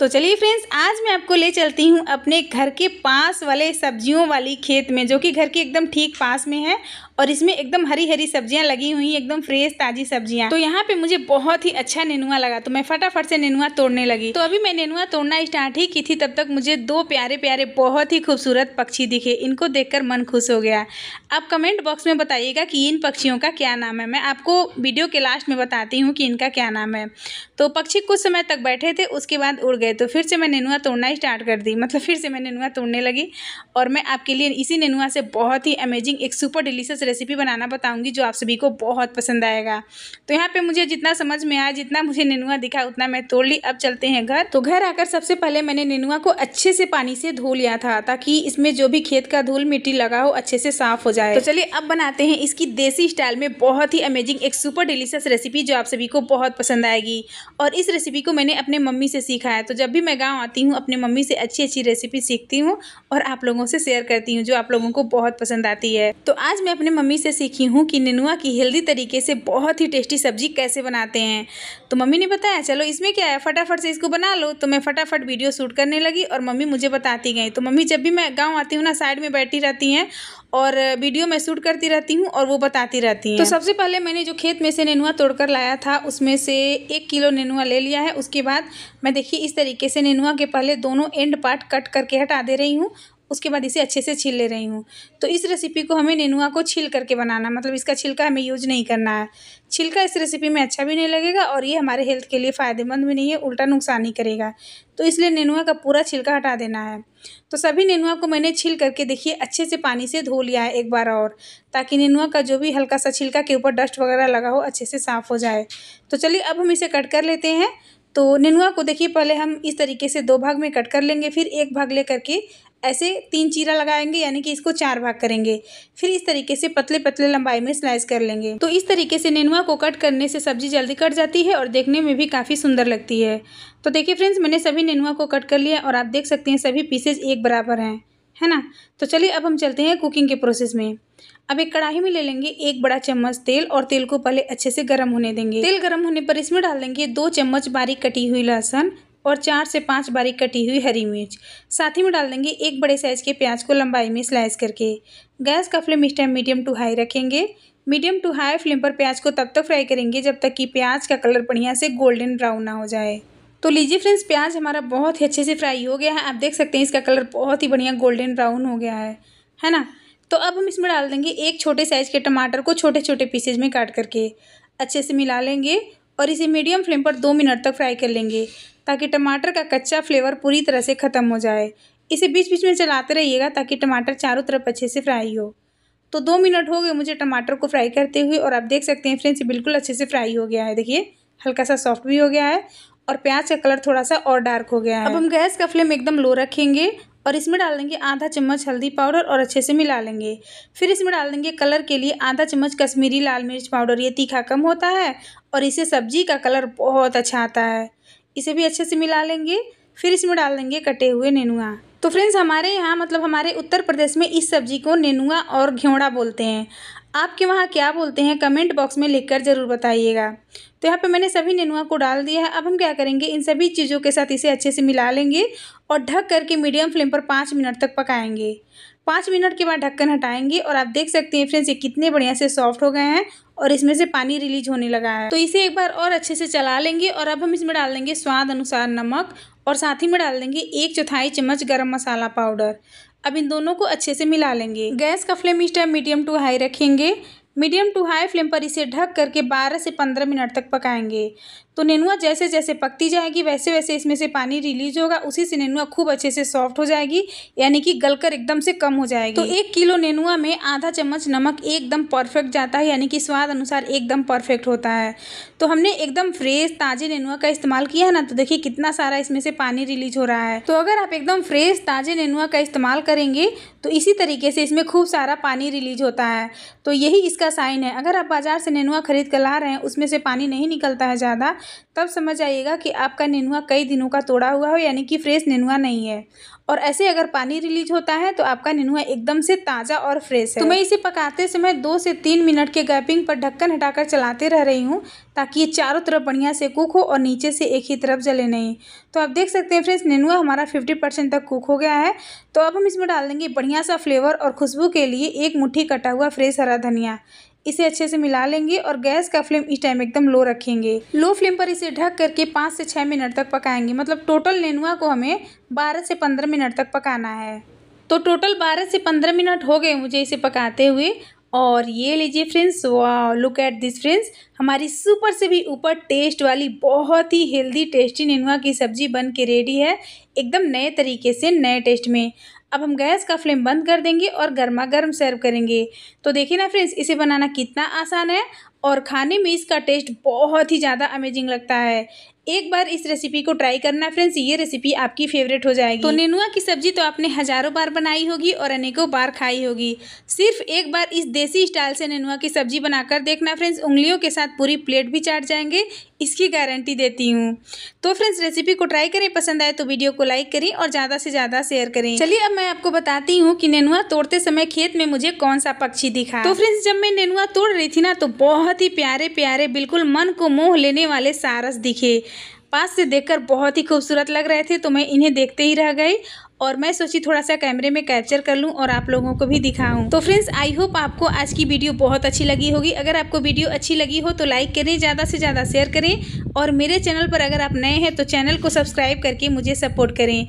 तो चलिए फ्रेंड्स आज मैं आपको ले चलती हूँ अपने घर के पास वाले सब्जियों वाली खेत में जो कि घर के एकदम ठीक पास में है और इसमें एकदम हरी हरी सब्जियाँ लगी हुई एकदम फ्रेश ताज़ी सब्जियाँ तो यहाँ पे मुझे बहुत ही अच्छा नेनुआ लगा तो मैं फटाफट से नेनुआ तोड़ने लगी तो अभी मैं नेनुआ तोड़ना स्टार्ट ही की थी तब तक मुझे दो प्यारे प्यारे बहुत ही खूबसूरत पक्षी दिखे इनको देखकर मन खुश हो गया आप कमेंट बॉक्स में बताइएगा कि इन पक्षियों का क्या नाम है मैं आपको वीडियो के लास्ट में बताती हूँ कि इनका क्या नाम है तो पक्षी कुछ समय तक बैठे थे उसके बाद उड़ गए गए तो फिर से मैं नेनुआ तोड़ना स्टार्ट कर दी मतलब फिर से मैं नेनुआ तोड़ने लगी और मैं आपके लिए इसी नेनुआ से बहुत ही अमेजिंग एक सुपर डिलीशियस रेसिपी बनाना बताऊंगी जो आप सभी को बहुत पसंद आएगा तो यहाँ पर मुझे जितना समझ में आया जितना मुझे नेनुआ दिखा उतना मैं तोड़ ली अब चलते हैं घर तो घर आकर सबसे पहले मैंने नेनुआ को अच्छे से पानी से धो लिया था ताकि इसमें जो भी खेत का धूल मिट्टी लगा हो अच्छे से साफ हो जाए तो चलिए अब बनाते हैं इसकी देसी स्टाइल में बहुत ही अमेजिंग एक सुपर डिलीशियस रेसिपी जो आप सभी को बहुत पसंद आएगी और इस रेसिपी को मैंने अपने मम्मी से सीखा है तो जब भी मैं गाँव आती हूँ अपने मम्मी से अच्छी अच्छी रेसिपी सीखती हूँ और आप लोगों से शेयर करती हूँ जो आप लोगों को बहुत पसंद आती है तो आज मैं अपने मम्मी से सीखी हूँ कि नेनुआ की हेल्दी तरीके से बहुत ही टेस्टी सब्जी कैसे बनाते हैं तो मम्मी ने बताया चलो इसमें क्या है फटाफट से इसको बना लो तो मैं फटाफट वीडियो शूट करने लगी और मम्मी मुझे बताती गई तो मम्मी जब भी मैं गाँव आती हूँ ना साइड में बैठी रहती हैं और वीडियो मैं शूट करती रहती हूँ और वो बताती रहती हूँ तो सबसे पहले मैंने जो खेत में से नेनुआ तोड़कर लाया था उसमें से एक किलो नेनुआ ले लिया है उसके बाद मैं देखिए इस तरीके से नेनुआ के पहले दोनों एंड पार्ट कट करके हटा दे रही हूँ उसके बाद इसे अच्छे से छील ले रही हूँ तो इस रेसिपी को हमें नेनुआ को छील करके बनाना मतलब इसका छिलका हमें यूज नहीं करना है छिलका इस रेसिपी में अच्छा भी नहीं लगेगा और ये हमारे हेल्थ के लिए फ़ायदेमंद भी नहीं है उल्टा नुकसान ही करेगा तो इसलिए नेनुआ का पूरा छिलका हटा देना है तो सभी नेनुआ को मैंने छील करके देखिए अच्छे से पानी से धो लिया है एक बार और ताकि नेनुआ का जो भी हल्का सा छिलका के ऊपर डस्ट वगैरह लगा हो अच्छे से साफ़ हो जाए तो चलिए अब हम इसे कट कर लेते हैं तो नेनुआ को देखिए पहले हम इस तरीके से दो भाग में कट कर लेंगे फिर एक भाग ले करके ऐसे तीन चीरा लगाएंगे यानी कि इसको चार भाग करेंगे फिर इस तरीके से पतले पतले लंबाई में स्लाइस कर लेंगे तो इस तरीके से नेनुआ को कट करने से सब्जी जल्दी कट जाती है और देखने में भी काफ़ी सुंदर लगती है तो देखिए फ्रेंड्स मैंने सभी नेनुआ को कट कर लिया और आप देख सकते हैं सभी पीसेज एक बराबर हैं है ना तो चलिए अब हम चलते हैं कुकिंग के प्रोसेस में अब एक कढ़ाई में ले लेंगे एक बड़ा चम्मच तेल और तेल को पहले अच्छे से गर्म होने देंगे तेल गर्म होने पर इसमें डाल देंगे दो चम्मच बारीक कटी हुई लहसुन और चार से पाँच बारीक कटी हुई हरी मिर्च साथ ही में डाल देंगे एक बड़े साइज़ के प्याज को लंबाई में स्लाइस करके गैस का फ्लेम इस टाइम मीडियम टू हाई रखेंगे मीडियम टू हाई फ्लेम पर प्याज को तब तक फ्राई करेंगे जब तक कि प्याज का कलर बढ़िया से गोल्डन ब्राउन ना हो जाए तो लीजिए फ्रेंड्स प्याज हमारा बहुत ही अच्छे से फ्राई हो गया है आप देख सकते हैं इसका कलर बहुत ही बढ़िया गोल्डन ब्राउन हो गया है है ना तो अब हम इसमें डाल देंगे एक छोटे साइज़ के टमाटर को छोटे छोटे पीसेज में काट करके अच्छे से मिला लेंगे और इसे मीडियम फ्लेम पर दो मिनट तक फ्राई कर लेंगे ताकि टमाटर का कच्चा फ्लेवर पूरी तरह से ख़त्म हो जाए इसे बीच बीच में चलाते रहिएगा ताकि टमाटर चारों तरफ अच्छे से फ्राई हो तो दो मिनट हो गए मुझे टमाटर को फ्राई करते हुए और आप देख सकते हैं फ्रेंड्स बिल्कुल अच्छे से फ्राई हो गया है देखिए हल्का सा सॉफ्ट भी हो गया है और प्याज का कलर थोड़ा सा और डार्क हो गया है अब हम गैस का फ्लेम एकदम लो रखेंगे और इसमें डाल देंगे आधा चम्मच हल्दी पाउडर और अच्छे से मिला लेंगे फिर इसमें डाल देंगे कलर के लिए आधा चम्मच कश्मीरी लाल मिर्च पाउडर ये तीखा कम होता है और इसे सब्जी का कलर बहुत अच्छा आता है इसे भी अच्छे से मिला लेंगे फिर इसमें डाल देंगे कटे हुए नेनुआ तो फ्रेंड्स हमारे यहाँ मतलब हमारे उत्तर प्रदेश में इस सब्जी को नेनुआ और घेवड़ा बोलते हैं आपके वहाँ क्या बोलते हैं कमेंट बॉक्स में लिखकर ज़रूर बताइएगा तो यहाँ पे मैंने सभी नेनुआ को डाल दिया है अब हम क्या करेंगे इन सभी चीज़ों के साथ इसे अच्छे से मिला लेंगे और ढक करके मीडियम फ्लेम पर पाँच मिनट तक पकाएंगे पाँच मिनट के बाद ढक्कन हटाएंगे और आप देख सकते हैं फ्रेंड्स ये कितने बढ़िया से सॉफ्ट हो गए हैं और इसमें से पानी रिलीज होने लगा है तो इसे एक बार और अच्छे से चला लेंगे और अब हम इसमें डाल देंगे स्वाद अनुसार नमक और साथ ही में डाल देंगे एक चौथाई चम्मच गरम मसाला पाउडर अब इन दोनों को अच्छे से मिला लेंगे गैस का फ्लेम इस टाइम मीडियम टू हाई रखेंगे मीडियम टू हाई फ्लेम पर इसे ढक करके 12 से 15 मिनट तक पकाएंगे तो नेनुआ जैसे जैसे पकती जाएगी वैसे वैसे इसमें से पानी रिलीज होगा उसी से नेनुआ खूब अच्छे से सॉफ्ट हो जाएगी यानी कि गलकर एकदम से कम हो जाएगी तो एक किलो नेनुआ में आधा चम्मच नमक एकदम परफेक्ट जाता है यानी कि स्वाद अनुसार एकदम परफेक्ट होता है तो हमने एकदम फ्रेश ताजे नेनुआ का इस्तेमाल किया है ना तो देखिए कितना सारा इसमें से पानी रिलीज हो रहा है तो अगर आप एकदम फ्रेश ताजे नेनुआ का इस्तेमाल करेंगे तो इसी तरीके से इसमें खूब सारा पानी रिलीज होता है तो यही इसका साइन है अगर आप बाज़ार से नेनुआ खरीद कर ला रहे हैं उसमें से पानी नहीं निकलता है ज़्यादा तब समझ आइएगा कि आपका नेनुआ कई दिनों का तोड़ा हुआ हो यानी कि फ्रेश नेनुआ नहीं है और ऐसे अगर पानी रिलीज होता है तो आपका नेनुआ एकदम से ताज़ा और फ्रेश है तो मैं इसे पकाते समय दो से तीन मिनट के गैपिंग पर ढक्कन हटाकर चलाते रह रही हूँ ताकि ये चारों तरफ बढ़िया से कुक हो और नीचे से एक ही तरफ जले नहीं तो आप देख सकते हैं फ्रेंड्स नेनुआ हमारा फिफ्टी परसेंट तक कुक हो गया है तो अब हम इसमें डाल देंगे बढ़िया सा फ्लेवर और खुशबू के लिए एक मुट्ठी कटा हुआ फ्रेश हरा धनिया इसे अच्छे से मिला लेंगे और गैस का फ्लेम इस टाइम एकदम लो रखेंगे लो फ्लेम पर इसे ढक करके पाँच से छः मिनट तक पकाएंगे मतलब टोटल नेनुआ को हमें बारह से पंद्रह मिनट तक पकाना है तो टोटल बारह से पंद्रह मिनट हो गए मुझे इसे पकाते हुए और ये लीजिए friends wow look at this friends हमारी सुपर से भी ऊपर टेस्ट वाली बहुत ही हेल्दी टेस्टी नेनुआ की सब्ज़ी बन के रेडी है एकदम नए तरीके से नए टेस्ट में अब हम गैस का फ्लेम बंद कर देंगे और गर्मा गर्म सर्व करेंगे तो देखिए ना फ्रेंड्स इसे बनाना कितना आसान है और खाने में इसका टेस्ट बहुत ही ज़्यादा अमेजिंग लगता है एक बार इस रेसिपी को ट्राई करना फ्रेंड्स ये रेसिपी आपकी फेवरेट हो जाएगी तो नेनुआ की सब्जी तो आपने हजारों बार बनाई होगी और अनेकों बार खाई होगी सिर्फ एक बार इस देसी स्टाइल से नेनुआ की सब्जी बनाकर देखना फ्रेंड्स उंगलियों के साथ पूरी प्लेट भी चाट जाएंगे इसकी गारंटी देती हूँ तो फ्रेंड्स रेसिपी को ट्राई करें पसंद आए तो वीडियो को लाइक करें और ज़्यादा से ज़्यादा शेयर करें चलिए अब मैं मैं आपको बताती हूँ कि नेनुआ तोड़ते समय खेत में मुझे कौन सा पक्षी दिखा तो फ्रेंड्स जब मैं नेनुआ तोड़ रही थी ना तो बहुत ही प्यारे प्यारे बिल्कुल मन को मोह लेने वाले सारस दिखे पास से देखकर बहुत ही खूबसूरत लग रहे थे तो मैं इन्हें देखते ही रह गई और मैं सोची थोड़ा सा कैमरे में कैप्चर कर लूं और आप लोगों को भी दिखाऊँ तो फ्रेंड्स आई होप आपको आज की वीडियो बहुत अच्छी लगी होगी अगर आपको वीडियो अच्छी लगी हो तो लाइक करें ज़्यादा से ज़्यादा शेयर करें और मेरे चैनल पर अगर आप नए हैं तो चैनल को सब्सक्राइब करके मुझे सपोर्ट करें